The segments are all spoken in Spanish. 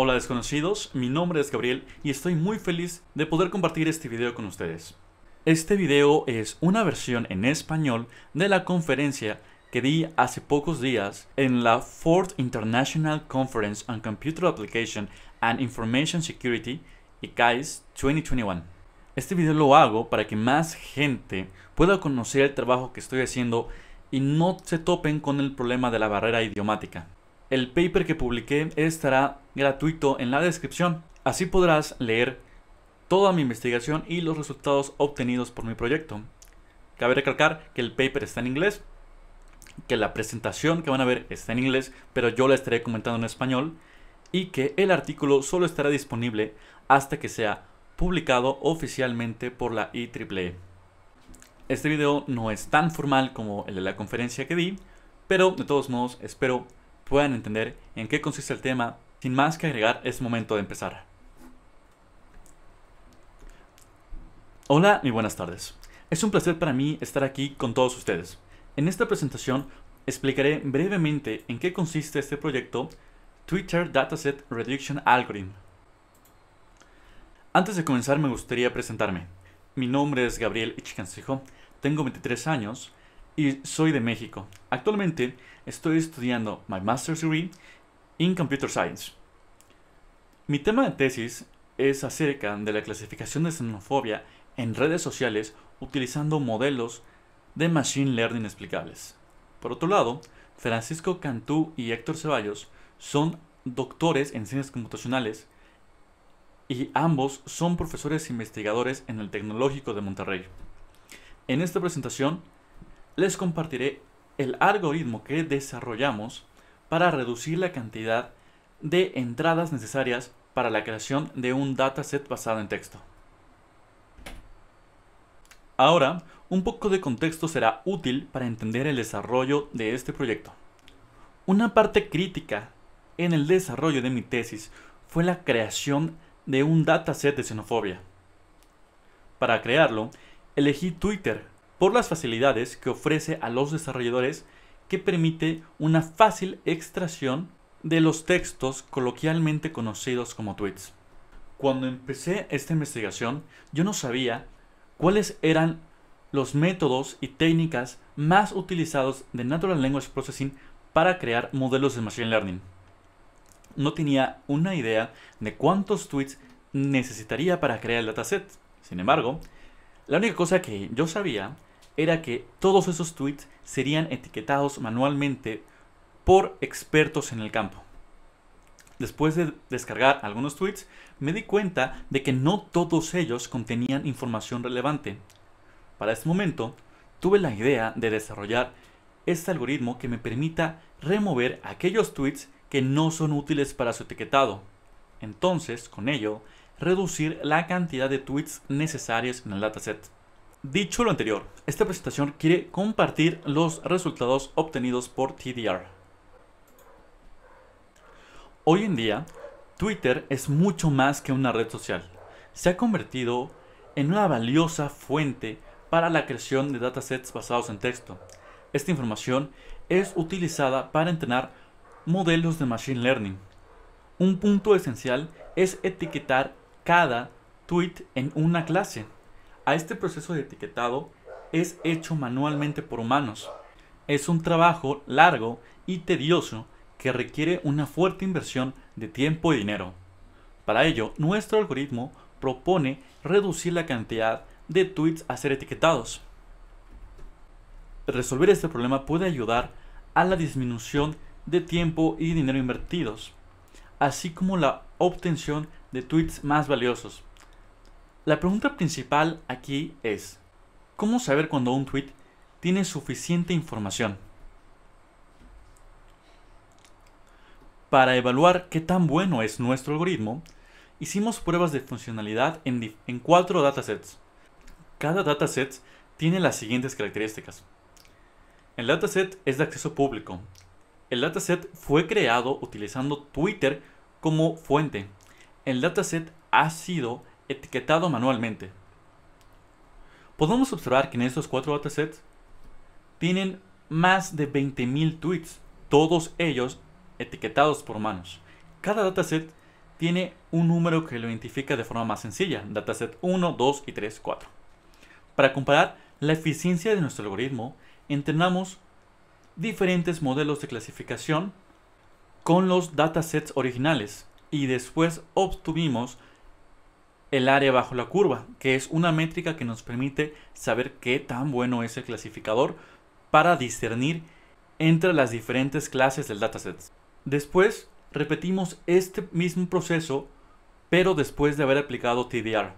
Hola desconocidos, mi nombre es Gabriel y estoy muy feliz de poder compartir este video con ustedes. Este video es una versión en español de la conferencia que di hace pocos días en la Fourth International Conference on Computer Application and Information Security ICAIS 2021. Este video lo hago para que más gente pueda conocer el trabajo que estoy haciendo y no se topen con el problema de la barrera idiomática. El paper que publiqué estará gratuito en la descripción. Así podrás leer toda mi investigación y los resultados obtenidos por mi proyecto. Cabe recalcar que el paper está en inglés, que la presentación que van a ver está en inglés, pero yo la estaré comentando en español, y que el artículo solo estará disponible hasta que sea publicado oficialmente por la IEEE. E. Este video no es tan formal como el de la conferencia que di, pero de todos modos espero puedan entender en qué consiste el tema, sin más que agregar es momento de empezar. Hola y buenas tardes. Es un placer para mí estar aquí con todos ustedes. En esta presentación explicaré brevemente en qué consiste este proyecto Twitter Dataset Reduction Algorithm. Antes de comenzar me gustaría presentarme. Mi nombre es Gabriel Ichikansejo, tengo 23 años, y soy de México. Actualmente estoy estudiando my master's degree in computer science. Mi tema de tesis es acerca de la clasificación de xenofobia en redes sociales utilizando modelos de machine learning explicables. Por otro lado, Francisco Cantú y Héctor Ceballos son doctores en ciencias computacionales y ambos son profesores investigadores en el Tecnológico de Monterrey. En esta presentación les compartiré el algoritmo que desarrollamos para reducir la cantidad de entradas necesarias para la creación de un dataset basado en texto. Ahora, un poco de contexto será útil para entender el desarrollo de este proyecto. Una parte crítica en el desarrollo de mi tesis fue la creación de un dataset de xenofobia. Para crearlo, elegí Twitter por las facilidades que ofrece a los desarrolladores que permite una fácil extracción de los textos coloquialmente conocidos como tweets. Cuando empecé esta investigación, yo no sabía cuáles eran los métodos y técnicas más utilizados de Natural Language Processing para crear modelos de Machine Learning. No tenía una idea de cuántos tweets necesitaría para crear el dataset. Sin embargo, la única cosa que yo sabía era que todos esos tweets serían etiquetados manualmente por expertos en el campo. Después de descargar algunos tweets, me di cuenta de que no todos ellos contenían información relevante. Para este momento, tuve la idea de desarrollar este algoritmo que me permita remover aquellos tweets que no son útiles para su etiquetado. Entonces, con ello, reducir la cantidad de tweets necesarios en el dataset. Dicho lo anterior, esta presentación quiere compartir los resultados obtenidos por TDR. Hoy en día, Twitter es mucho más que una red social. Se ha convertido en una valiosa fuente para la creación de datasets basados en texto. Esta información es utilizada para entrenar modelos de Machine Learning. Un punto esencial es etiquetar cada tweet en una clase a este proceso de etiquetado es hecho manualmente por humanos. Es un trabajo largo y tedioso que requiere una fuerte inversión de tiempo y dinero. Para ello, nuestro algoritmo propone reducir la cantidad de tweets a ser etiquetados. Resolver este problema puede ayudar a la disminución de tiempo y dinero invertidos, así como la obtención de tweets más valiosos, la pregunta principal aquí es, ¿cómo saber cuando un tweet tiene suficiente información? Para evaluar qué tan bueno es nuestro algoritmo, hicimos pruebas de funcionalidad en, en cuatro datasets. Cada dataset tiene las siguientes características. El dataset es de acceso público. El dataset fue creado utilizando Twitter como fuente. El dataset ha sido etiquetado manualmente. Podemos observar que en estos cuatro datasets tienen más de 20.000 tweets, todos ellos etiquetados por manos. Cada dataset tiene un número que lo identifica de forma más sencilla, dataset 1, 2 y 3, 4. Para comparar la eficiencia de nuestro algoritmo, entrenamos diferentes modelos de clasificación con los datasets originales y después obtuvimos el área bajo la curva, que es una métrica que nos permite saber qué tan bueno es el clasificador para discernir entre las diferentes clases del dataset. Después, repetimos este mismo proceso, pero después de haber aplicado TDR.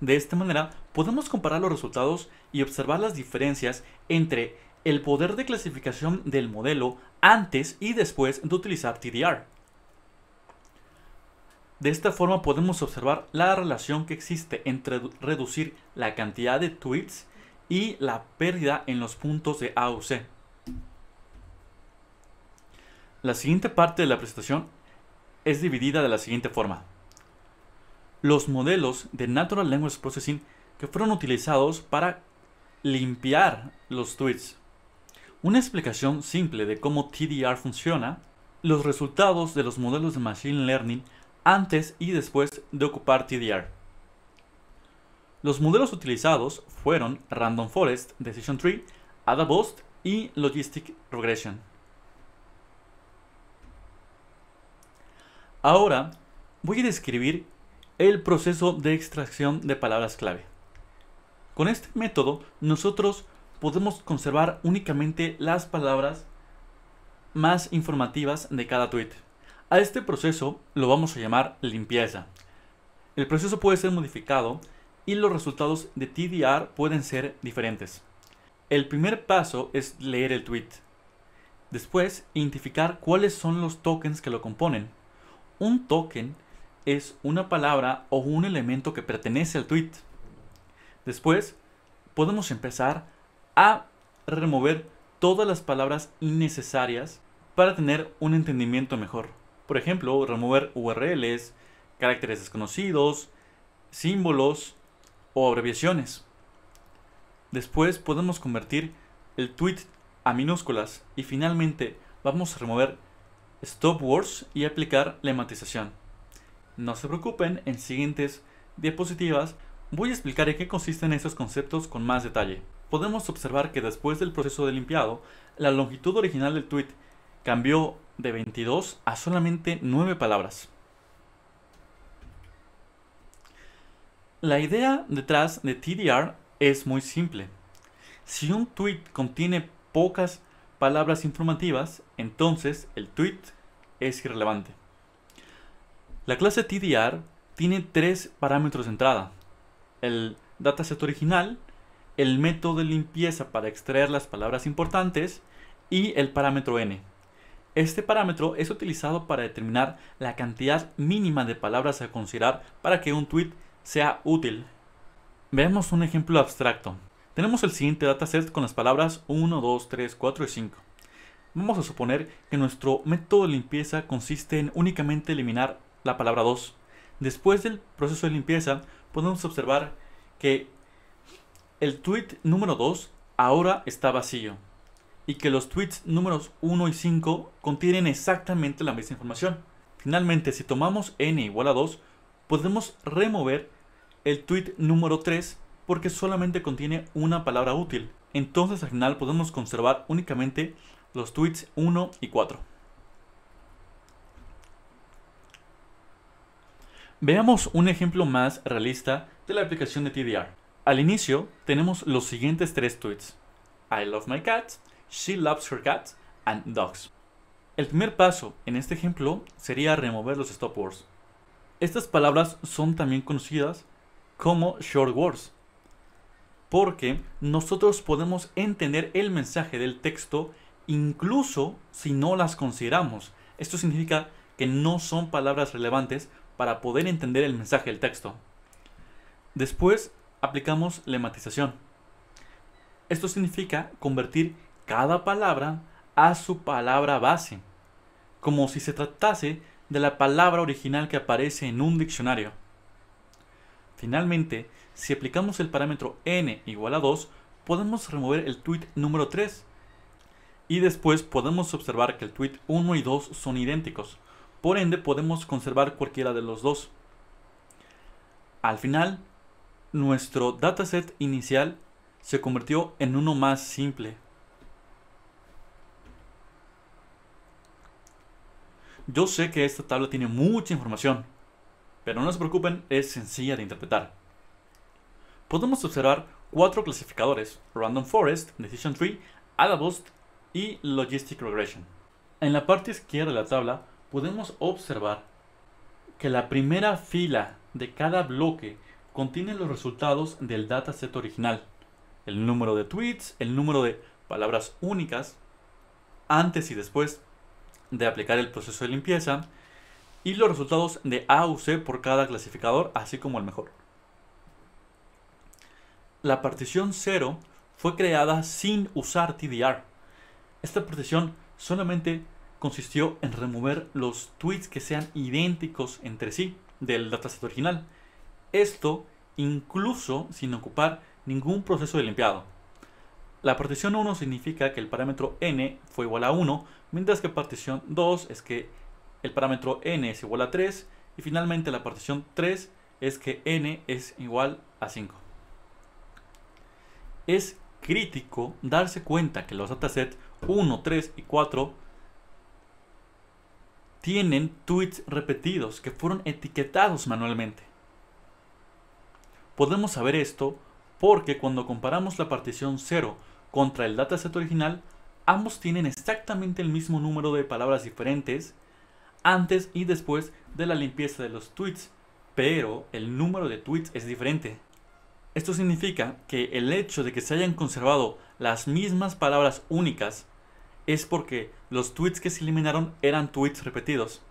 De esta manera, podemos comparar los resultados y observar las diferencias entre el poder de clasificación del modelo antes y después de utilizar TDR. De esta forma podemos observar la relación que existe entre reducir la cantidad de tweets y la pérdida en los puntos de AUC. La siguiente parte de la presentación es dividida de la siguiente forma. Los modelos de Natural Language Processing que fueron utilizados para limpiar los tweets. Una explicación simple de cómo TDR funciona, los resultados de los modelos de Machine Learning antes y después de ocupar TDR. Los modelos utilizados fueron Random Forest, Decision Tree, Adabost y Logistic Regression. Ahora voy a describir el proceso de extracción de palabras clave. Con este método nosotros podemos conservar únicamente las palabras más informativas de cada tweet. A este proceso lo vamos a llamar limpieza. El proceso puede ser modificado y los resultados de TDR pueden ser diferentes. El primer paso es leer el tweet. Después, identificar cuáles son los tokens que lo componen. Un token es una palabra o un elemento que pertenece al tweet. Después, podemos empezar a remover todas las palabras innecesarias para tener un entendimiento mejor. Por ejemplo, remover URLs, caracteres desconocidos, símbolos o abreviaciones. Después podemos convertir el tweet a minúsculas y finalmente vamos a remover stop words y aplicar lematización. No se preocupen, en siguientes diapositivas voy a explicar en qué consisten estos conceptos con más detalle. Podemos observar que después del proceso de limpiado, la longitud original del tweet cambió de 22 a solamente 9 palabras. La idea detrás de TDR es muy simple. Si un tweet contiene pocas palabras informativas, entonces el tweet es irrelevante. La clase TDR tiene tres parámetros de entrada. El dataset original, el método de limpieza para extraer las palabras importantes y el parámetro n. Este parámetro es utilizado para determinar la cantidad mínima de palabras a considerar para que un tweet sea útil. Veamos un ejemplo abstracto. Tenemos el siguiente dataset con las palabras 1, 2, 3, 4 y 5. Vamos a suponer que nuestro método de limpieza consiste en únicamente eliminar la palabra 2. Después del proceso de limpieza, podemos observar que el tweet número 2 ahora está vacío y que los tweets números 1 y 5 contienen exactamente la misma información. Finalmente, si tomamos n igual a 2, podemos remover el tweet número 3 porque solamente contiene una palabra útil. Entonces al final podemos conservar únicamente los tweets 1 y 4. Veamos un ejemplo más realista de la aplicación de TDR. Al inicio tenemos los siguientes tres tweets. I love my cat, She loves her cats and dogs. El primer paso en este ejemplo sería remover los stop words. Estas palabras son también conocidas como short words, porque nosotros podemos entender el mensaje del texto incluso si no las consideramos. Esto significa que no son palabras relevantes para poder entender el mensaje del texto. Después aplicamos lematización. Esto significa convertir cada palabra a su palabra base, como si se tratase de la palabra original que aparece en un diccionario. Finalmente, si aplicamos el parámetro n igual a 2, podemos remover el tweet número 3 y después podemos observar que el tweet 1 y 2 son idénticos, por ende podemos conservar cualquiera de los dos. Al final, nuestro dataset inicial se convirtió en uno más simple. Yo sé que esta tabla tiene mucha información, pero no se preocupen, es sencilla de interpretar. Podemos observar cuatro clasificadores, Random Forest, Decision Tree, Adabost y Logistic Regression. En la parte izquierda de la tabla podemos observar que la primera fila de cada bloque contiene los resultados del dataset original, el número de tweets, el número de palabras únicas, antes y después, de aplicar el proceso de limpieza y los resultados de AUC por cada clasificador, así como el mejor. La partición 0 fue creada sin usar TDR. Esta partición solamente consistió en remover los tweets que sean idénticos entre sí del dataset original. Esto incluso sin ocupar ningún proceso de limpiado. La partición 1 significa que el parámetro n fue igual a 1, mientras que partición 2 es que el parámetro n es igual a 3 y finalmente la partición 3 es que n es igual a 5. Es crítico darse cuenta que los datasets 1, 3 y 4 tienen tweets repetidos que fueron etiquetados manualmente. Podemos saber esto porque cuando comparamos la partición 0 contra el dataset original, ambos tienen exactamente el mismo número de palabras diferentes antes y después de la limpieza de los tweets, pero el número de tweets es diferente. Esto significa que el hecho de que se hayan conservado las mismas palabras únicas es porque los tweets que se eliminaron eran tweets repetidos.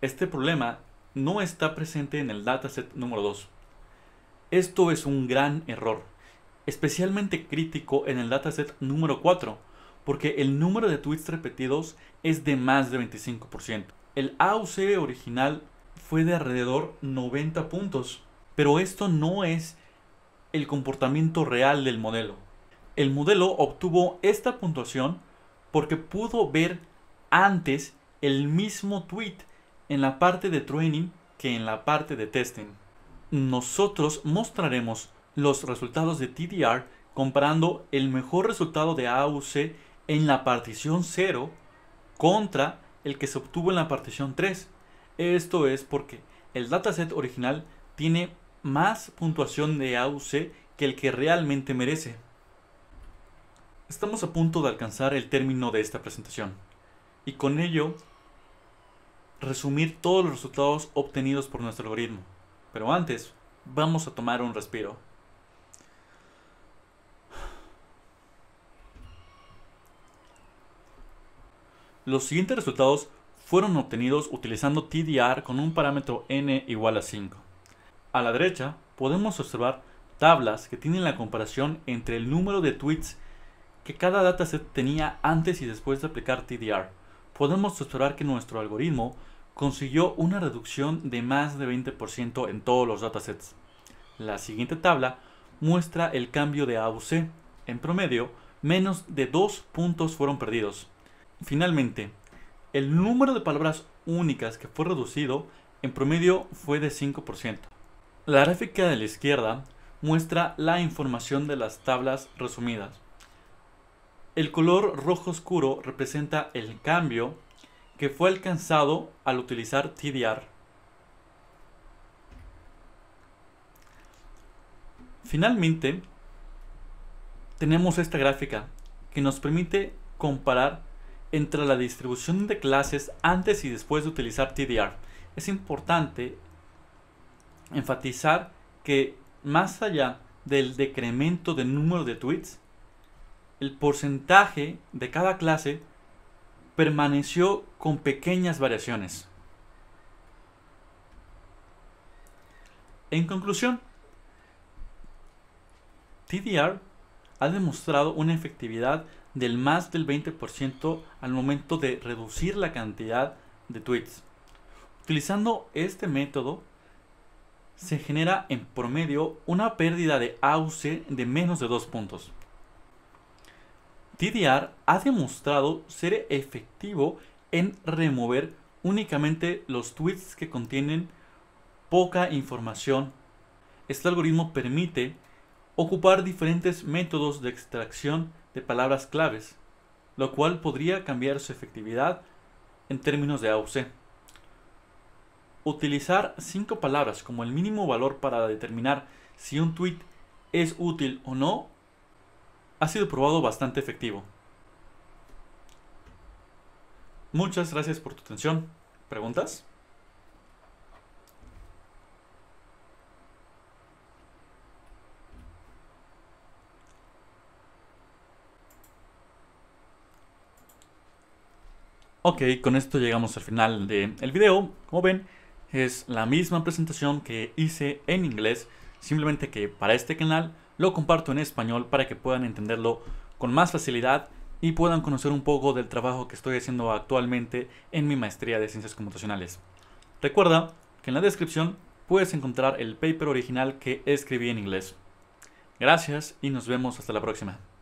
Este problema no está presente en el dataset número 2. Esto es un gran error especialmente crítico en el dataset número 4, porque el número de tweets repetidos es de más de 25%. El AUC original fue de alrededor 90 puntos, pero esto no es el comportamiento real del modelo. El modelo obtuvo esta puntuación porque pudo ver antes el mismo tweet en la parte de training que en la parte de testing. Nosotros mostraremos los resultados de TDR comparando el mejor resultado de AUC en la partición 0 contra el que se obtuvo en la partición 3. Esto es porque el dataset original tiene más puntuación de AUC que el que realmente merece. Estamos a punto de alcanzar el término de esta presentación y con ello resumir todos los resultados obtenidos por nuestro algoritmo. Pero antes, vamos a tomar un respiro. Los siguientes resultados fueron obtenidos utilizando TDR con un parámetro n igual a 5. A la derecha podemos observar tablas que tienen la comparación entre el número de tweets que cada dataset tenía antes y después de aplicar TDR. Podemos observar que nuestro algoritmo consiguió una reducción de más de 20% en todos los datasets. La siguiente tabla muestra el cambio de AUC. En promedio, menos de 2 puntos fueron perdidos. Finalmente, el número de palabras únicas que fue reducido en promedio fue de 5%. La gráfica de la izquierda muestra la información de las tablas resumidas. El color rojo oscuro representa el cambio que fue alcanzado al utilizar TDR. Finalmente, tenemos esta gráfica que nos permite comparar entre la distribución de clases antes y después de utilizar TDR. Es importante enfatizar que más allá del decremento del número de tweets, el porcentaje de cada clase permaneció con pequeñas variaciones. En conclusión, TDR ha demostrado una efectividad del más del 20% al momento de reducir la cantidad de tweets. Utilizando este método, se genera en promedio una pérdida de AUC de menos de 2 puntos. TDR ha demostrado ser efectivo en remover únicamente los tweets que contienen poca información. Este algoritmo permite ocupar diferentes métodos de extracción de palabras claves, lo cual podría cambiar su efectividad en términos de AUC. Utilizar cinco palabras como el mínimo valor para determinar si un tweet es útil o no ha sido probado bastante efectivo. Muchas gracias por tu atención. ¿Preguntas? Ok, con esto llegamos al final del video. Como ven, es la misma presentación que hice en inglés, simplemente que para este canal lo comparto en español para que puedan entenderlo con más facilidad y puedan conocer un poco del trabajo que estoy haciendo actualmente en mi maestría de ciencias computacionales. Recuerda que en la descripción puedes encontrar el paper original que escribí en inglés. Gracias y nos vemos hasta la próxima.